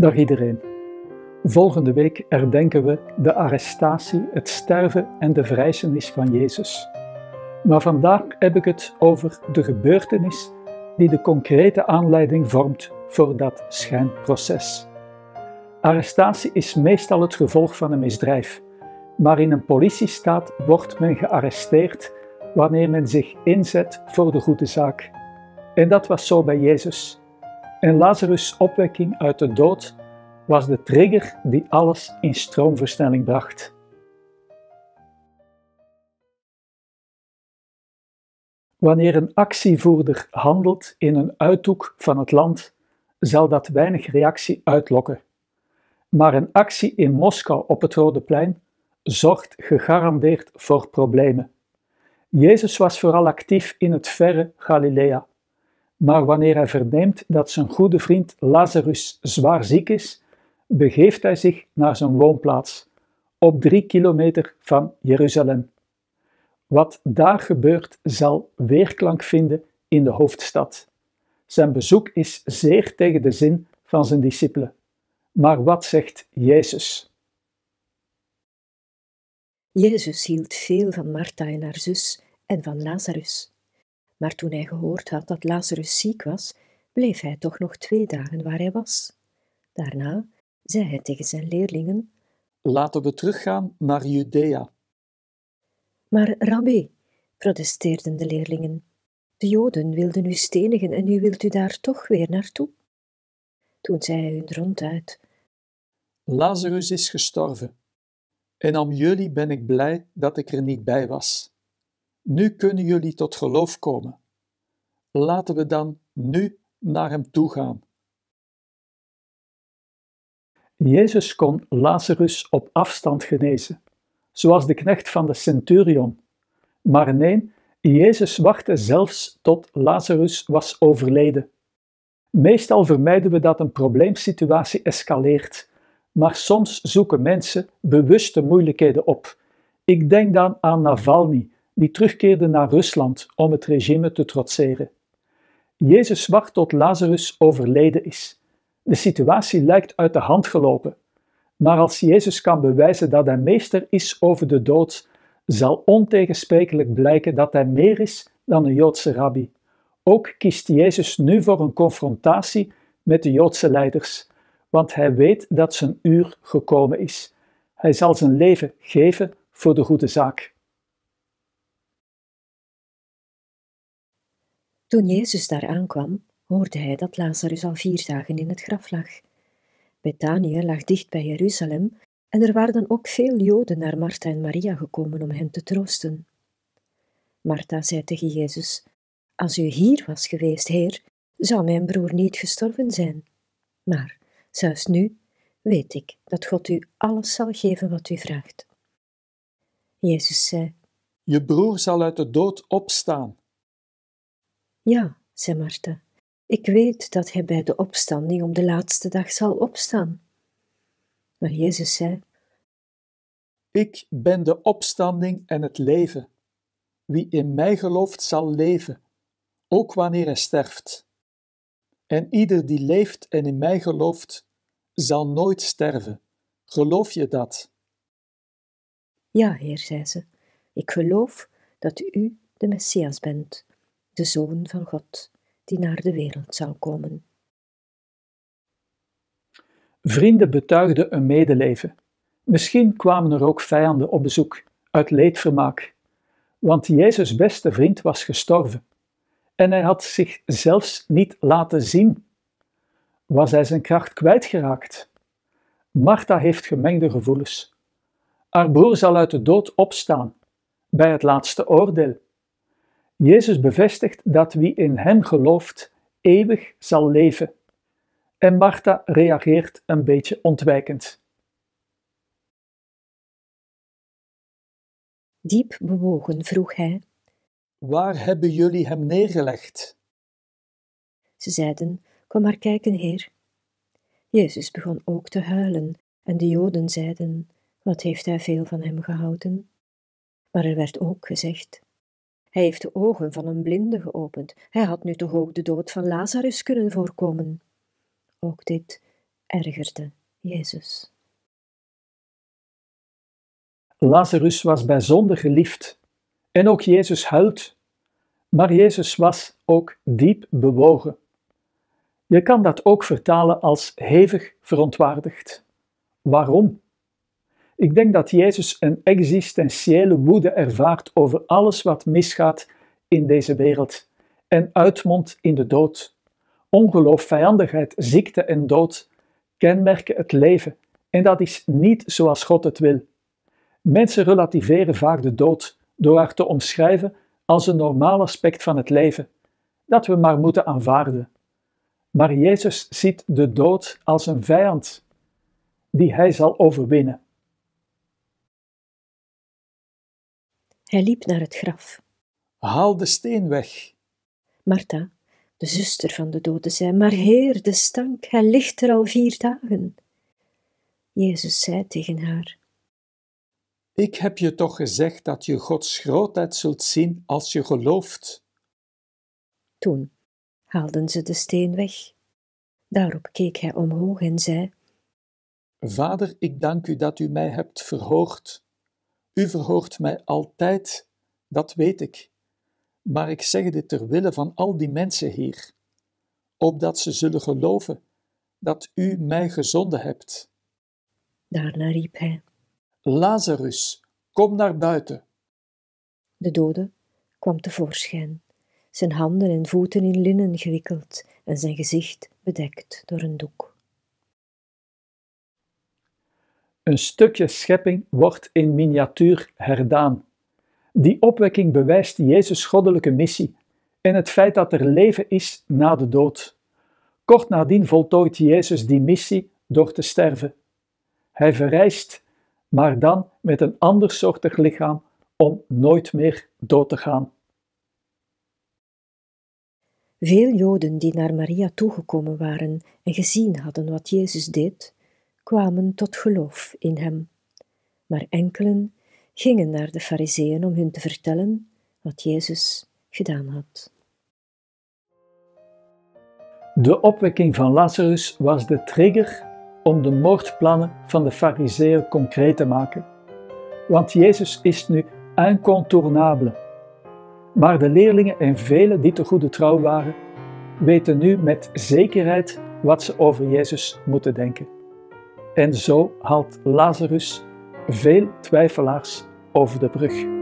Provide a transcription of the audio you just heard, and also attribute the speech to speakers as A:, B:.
A: Dag iedereen. Volgende week herdenken we de arrestatie, het sterven en de vrijzenis van Jezus. Maar vandaag heb ik het over de gebeurtenis die de concrete aanleiding vormt voor dat schijnproces. Arrestatie is meestal het gevolg van een misdrijf, maar in een politiestaat wordt men gearresteerd wanneer men zich inzet voor de goede zaak. En dat was zo bij Jezus. En Lazarus' opwekking uit de dood was de trigger die alles in stroomversnelling bracht. Wanneer een actievoerder handelt in een uithoek van het land, zal dat weinig reactie uitlokken. Maar een actie in Moskou op het Rode Plein zorgt gegarandeerd voor problemen. Jezus was vooral actief in het verre Galilea, maar wanneer hij verneemt dat zijn goede vriend Lazarus zwaar ziek is, begeeft hij zich naar zijn woonplaats, op drie kilometer van Jeruzalem. Wat daar gebeurt zal weerklank vinden in de hoofdstad. Zijn bezoek is zeer tegen de zin van zijn discipelen. Maar wat zegt Jezus?
B: Jezus hield veel van Martha en haar zus en van Lazarus maar toen hij gehoord had dat Lazarus ziek was, bleef hij toch nog twee dagen waar hij was. Daarna zei hij tegen zijn leerlingen:
A: Laten we teruggaan naar Judea.
B: Maar rabbi, protesteerden de leerlingen, de Joden wilden u stenigen en u wilt u daar toch weer naartoe? Toen zei hij hun ronduit:
A: Lazarus is gestorven. En om jullie ben ik blij dat ik er niet bij was nu kunnen jullie tot geloof komen. Laten we dan nu naar hem toe gaan. Jezus kon Lazarus op afstand genezen, zoals de knecht van de centurion. Maar nee, Jezus wachtte zelfs tot Lazarus was overleden. Meestal vermijden we dat een probleemsituatie escaleert, maar soms zoeken mensen bewuste moeilijkheden op. Ik denk dan aan Navalny, die terugkeerde naar Rusland om het regime te trotseren. Jezus wacht tot Lazarus overleden is. De situatie lijkt uit de hand gelopen. Maar als Jezus kan bewijzen dat hij meester is over de dood, zal ontegensprekelijk blijken dat hij meer is dan een Joodse rabbi. Ook kiest Jezus nu voor een confrontatie met de Joodse leiders, want hij weet dat zijn uur gekomen is. Hij zal zijn leven geven voor de goede zaak.
B: Toen Jezus daar aankwam, hoorde hij dat Lazarus al vier dagen in het graf lag. Bethanië lag dicht bij Jeruzalem en er waren ook veel Joden naar Martha en Maria gekomen om hen te troosten. Martha zei tegen Jezus: Als u hier was geweest, Heer, zou mijn broer niet gestorven zijn. Maar zelfs nu weet ik dat God u alles zal geven wat u vraagt. Jezus zei:
A: Je broer zal uit de dood opstaan.
B: Ja, zei Martha, ik weet dat hij bij de opstanding om de laatste dag zal opstaan. Maar Jezus zei:
A: Ik ben de opstanding en het leven. Wie in mij gelooft, zal leven, ook wanneer hij sterft. En ieder die leeft en in mij gelooft, zal nooit sterven. Geloof je dat?
B: Ja, Heer, zei ze, ik geloof dat u de Messias bent, de Zoon van God, die naar de wereld zou komen.
A: Vrienden betuigden een medeleven. Misschien kwamen er ook vijanden op bezoek, uit leedvermaak, want Jezus' beste vriend was gestorven en hij had zich zelfs niet laten zien. Was hij zijn kracht kwijtgeraakt? Martha heeft gemengde gevoelens. Haar broer zal uit de dood opstaan bij het laatste oordeel. Jezus bevestigt dat wie in Hem gelooft eeuwig zal leven. En Martha reageert een beetje ontwijkend. Diep bewogen vroeg hij: Waar
B: hebben jullie hem neergelegd? Ze zeiden: Kom maar kijken, Heer. Jezus begon ook te huilen, en de Joden zeiden: Wat heeft hij veel van hem gehouden? Maar er werd ook gezegd: hij heeft de ogen van een blinde geopend. Hij had nu toch ook de dood van Lazarus kunnen voorkomen. Ook dit ergerde Jezus.
A: Lazarus was bijzonder geliefd en ook Jezus huilt, maar Jezus was ook diep bewogen. Je kan dat ook vertalen als hevig verontwaardigd. Waarom? Ik denk dat Jezus een existentiële woede ervaart over alles wat misgaat in deze wereld en uitmondt in de dood. Ongeloof, vijandigheid, ziekte en dood kenmerken het leven en dat is niet zoals God het wil. Mensen relativeren vaak de dood door haar te omschrijven als een normaal aspect van het leven, dat we maar moeten aanvaarden. Maar Jezus ziet de dood als een vijand die hij zal overwinnen.
B: Hij liep naar het graf.
A: Haal de steen weg.
B: Martha, de zuster van de dode, zei: Maar heer, de stank, hij ligt er al vier dagen. Jezus zei tegen haar:
A: Ik heb je toch gezegd dat je Gods grootheid zult zien als je gelooft.
B: Toen haalden ze de steen weg. Daarop keek hij omhoog en zei:
A: Vader, ik dank u dat u mij hebt verhoogd. U verhoort mij altijd, dat weet ik. Maar ik zeg dit ter wille van al die mensen hier, opdat ze zullen geloven dat u mij gezonden hebt. Daarna riep hij: Lazarus, kom naar buiten.
B: De dode kwam tevoorschijn, zijn handen en voeten in linnen gewikkeld en zijn gezicht bedekt door een
A: doek. Een stukje schepping wordt in miniatuur herdaan. Die opwekking bewijst Jezus' goddelijke missie en het feit dat er leven is na de dood. Kort nadien voltooit Jezus die missie door te sterven. Hij verrijst, maar dan met een ander soortig lichaam om nooit meer dood te gaan.
B: Veel Joden die naar Maria toegekomen waren en gezien hadden wat Jezus deed, kwamen tot geloof in hem, maar enkelen gingen naar de Fariseeën om hun te vertellen wat Jezus gedaan
A: had. De opwekking van Lazarus was de trigger om de moordplannen van de Fariseeën concreet te maken. Want Jezus is nu incontournable. Maar de leerlingen en velen die te goede trouw waren, weten nu met zekerheid wat ze over Jezus moeten denken. En zo haalt Lazarus veel twijfelaars over de brug.